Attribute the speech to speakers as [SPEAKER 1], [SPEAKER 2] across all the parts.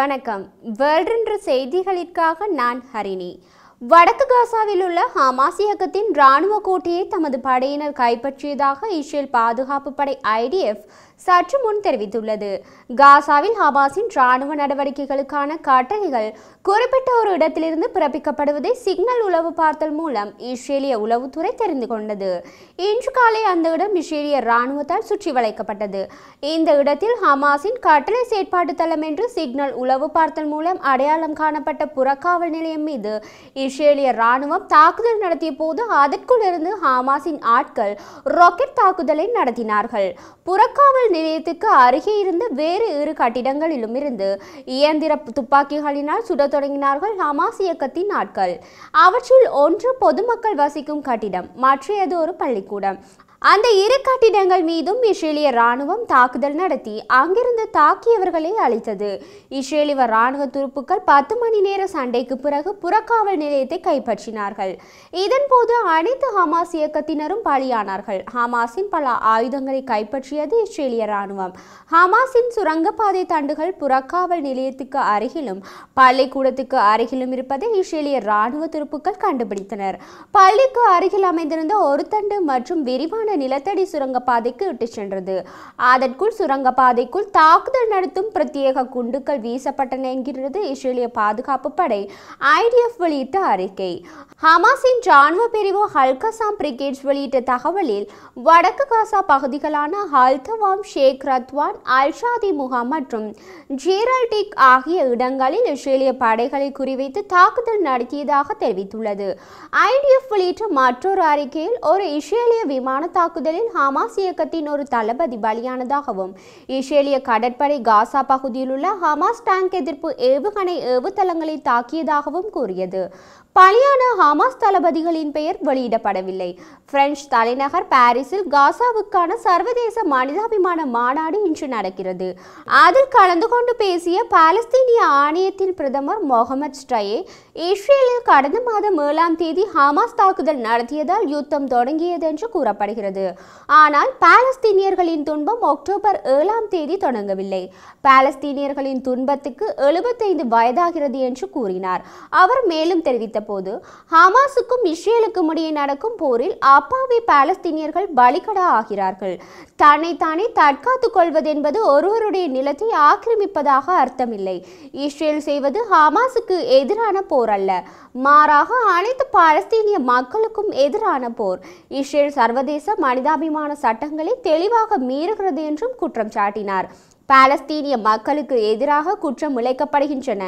[SPEAKER 1] வணக்கம் வேர்ல்டென்ற செய்திகளிற்காக நான் ஹரிணி வடக்கு காசாவில் உள்ள ஹமாஸ் இயக்கத்தின் ராணுவ கோட்டையை தமது படையினர் கைப்பற்றியதாக இஸ்ரேல் பாதுகாப்பு படை ஐடிஎஃப் சற்று முன் தெரிவித்துள்ளது காசாவில் ஹமாஸின் இராணுவ நடவடிக்கைகளுக்கான கட்டளைகள் குறிப்பிட்ட ஒரு இடத்திலிருந்து பிறப்பிக்கப்படுவதை சிக்னல் உளவு பார்த்தல் மூலம் இஸ்ரேலிய உளவுத்துறை தெரிந்து கொண்டது இன்று காலை அந்த இடம் இஸ்ரேலிய ராணுவத்தால் சுற்றி வளைக்கப்பட்டது இந்த இடத்தில் ஹமாஸின் கட்டளை செயற்பாட்டு தளம் என்று சிக்னல் உளவு பார்த்தல் மூலம் அடையாளம் காணப்பட்ட புறக்காவல் நிலையம் மீது இஸ்ரேலிய ராணுவம் தாக்குதல் நடத்திய போது அதற்குள்ளிருந்து ஹமாஸின் ஆட்கள் ராக்கெட் தாக்குதலை நடத்தினார்கள் புறக்காவல் நிலையத்துக்கு அருகே இருந்து வேறு இரு கட்டிடங்களிலும் இருந்து இயந்திர துப்பாக்கிகளினால் சுடத் தொடங்கினார்கள் ஹமாஸ் இயக்கத்தின் ஆட்கள் அவற்றில் ஒன்று பொதுமக்கள் வசிக்கும் கட்டிடம் மற்றையது ஒரு பள்ளிக்கூடம் அந்த இரு கட்டிடங்கள் மீதும் இஸ்ரேலிய ராணுவம் தாக்குதல் நடத்தி அங்கிருந்து தாக்கியவர்களை அழித்தது இஸ்ரேலிய ராணுவ துருப்புக்கள் பத்து மணி நேர சண்டைக்கு பிறகு புறக்காவல் நிலையத்தை கைப்பற்றினார்கள் இதன்போது அனைத்து ஹமாஸ் இயக்கத்தினரும் பலியானார்கள் ஹமாஸின் பல ஆயுதங்களை கைப்பற்றியது இஸ்ரேலிய ராணுவம் ஹமாஸின் சுரங்கப்பாதை தண்டுகள் புறக்காவல் நிலையத்துக்கு அருகிலும் பள்ளிக்கூடத்துக்கு அருகிலும் இருப்பதை இஸ்ரேலிய ராணுவ துருப்புக்கள் கண்டுபிடித்தனர் பள்ளிக்கு அருகில் அமைந்திருந்த ஒரு தண்டு மற்றும் விரிவான இந்த நிலத்தடி சுரங்கப்பாதைக்கு இட்டு சென்றது அதற்குள் சுரங்கப்பாதைக்குள் தாக்குதல் நடத்தும் பிரத்யேக குண்டுகள் வீசப்பட்டன என்கிறது இஸ்ரேலிய பாதுகாப்பு படை ஐடிஎஃப் வெளியிட்ட அறிக்கை ஹமாஸின் ராணுவ பிரிவு ஹல்கசாம் பிரிகேட்ஸ் வெளியிட்ட தகவலில் வடக்கு காசா பகுதிகளான ஹல்தவாம் ஷேக் ரத்வான் அல்ஷாதி முகாம் மற்றும் ஜீரல்டிக் ஆகிய இடங்களில் இஸ்ரேலிய படைகளை குறிவைத்து தாக்குதல் நடத்தியதாக தெரிவித்துள்ளது ஐடிஎஃப் வெளியிட்ட மற்றொரு அறிக்கையில் ஒரு இஸ்ரேலிய விமான தாக்குதலில் ஹமாஸ் இயக்கத்தின் ஒரு தளபதி பலியானதாகவும் இஸ்ரேலிய கடற்படை காசா பகுதியில் உள்ள ஹமாஸ் டேங்க் எதிர்ப்பு ஏவுகணை ஏவுதளங்களை தாக்கியதாகவும் கூறியது பலியான ஹமாஸ் தளபதிகளின் பெயர் வெளியிடப்படவில்லை பிரெஞ்சு தலைநகர் பாரிஸில் காசாவுக்கான சர்வதேச மனிதாபிமான மாநாடு இன்று நடக்கிறது அதில் கலந்து கொண்டு பேசிய பாலஸ்தீனிய ஆணையத்தின் பிரதமர் மொஹமத் ஸ்ட்ரயே இஸ்ரேலில் கடந்த மாதம் ஏழாம் தேதி ஹமாஸ் தாக்குதல் நடத்தியதால் யுத்தம் தொடங்கியது என்று கூறப்படுகிறது வருகிறது ஆனால் பாலஸ்தீனியர்களின் துன்பம் அக்டோபர் ஏழாம் தேதி தொடங்கவில்லை பாலஸ்தீனியர்களின் துன்பத்துக்கு எழுபத்தைந்து வயதாகிறது என்று கூறினார் அவர் மேலும் தெரிவித்த போது ஹமாஸுக்கும் இஸ்ரேலுக்கும் இடையே நடக்கும் போரில் அப்பாவி பாலஸ்தீனியர்கள் பலிகடா ஆகிறார்கள் தன்னைத்தானே தற்காத்துக் கொள்வது என்பது ஒருவருடைய நிலத்தை ஆக்கிரமிப்பதாக அர்த்தமில்லை இஸ்ரேல் செய்வது ஹமாஸுக்கு எதிரான போர் அல்ல மாறாக அனைத்து பாலஸ்தீனிய மக்களுக்கும் எதிரான போர் இஸ்ரேல் சர்வதேச மனிதாபிமான சட்டங்களை தெளிவாக மீறுகிறது என்றும் குற்றம் சாட்டினார் பாலஸ்தீனிய மக்களுக்கு எதிராக குற்றம் உழைக்கப்படுகின்றன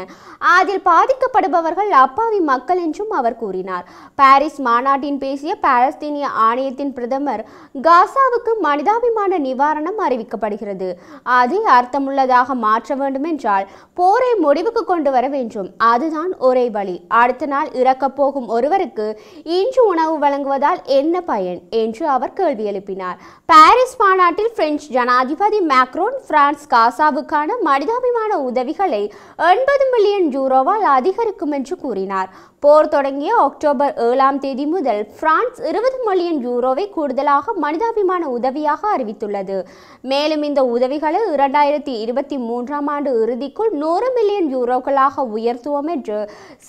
[SPEAKER 1] அதில் பாதிக்கப்படுபவர்கள் அப்பாவி மக்கள் என்றும் அவர் கூறினார் பாரிஸ் மாநாட்டின் பேசிய பாலஸ்தீனிய ஆணையத்தின் பிரதமர் காசாவுக்கு மனிதாபிமான நிவாரணம் அறிவிக்கப்படுகிறது அதை அர்த்தமுள்ளதாக மாற்ற வேண்டும் என்றால் போரை முடிவுக்கு கொண்டு வர வேண்டும் அதுதான் ஒரே வழி அடுத்த நாள் இறக்கப் போகும் ஒருவருக்கு இன்று உணவு வழங்குவதால் என்ன பயன் என்று அவர் கேள்வி எழுப்பினார் பாரிஸ் மாநாட்டில் பிரெஞ்சு ஜனாதிபதி மேக்ரோன் பிரான்ஸ் காசாவுக்கான மனிதாபிமான உதவிகளை எண்பது மில்லியன் யூரோவால் அதிகரிக்கும் என்று கூறினார் போர் தொடங்கிய அக்டோபர் ஏழாம் தேதி முதல் பிரான்ஸ் இருபது மில்லியன் யூரோவை கூடுதலாக மனிதாபிமான உதவியாக அறிவித்துள்ளது மேலும் இந்த உதவிகளை இரண்டாயிரத்தி இருபத்தி மூன்றாம் ஆண்டு இறுதிக்குள் நூறு மில்லியன் யூரோக்களாக உயர்த்துவோம் என்று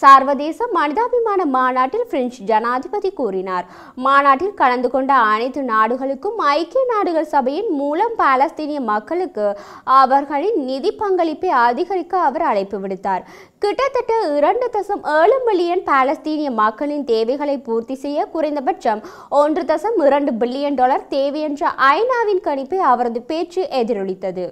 [SPEAKER 1] சர்வதேச மனிதாபிமான மாநாட்டில் பிரெஞ்சு ஜனாதிபதி கூறினார் மாநாட்டில் கலந்து கொண்ட அனைத்து நாடுகளுக்கும் ஐக்கிய நாடுகள் சபையின் மூலம் பாலஸ்தீனிய மக்களுக்கு அவர்களின் நிதி பங்களிப்பை அதிகரிக்க அவர் அழைப்பு விடுத்தார் கிட்டத்தட்ட இரண்டு தசம் ஏழு மில்லியன் பாலஸ்தீனிய மக்களின் தேவைகளை பூர்த்தி செய்ய குறைந்தபட்சம் ஒன்று தசம் இரண்டு பில்லியன் டாலர் தேவை என்ற ஐநாவின் கணிப்பை அவரது பேச்சு எதிரொலித்தது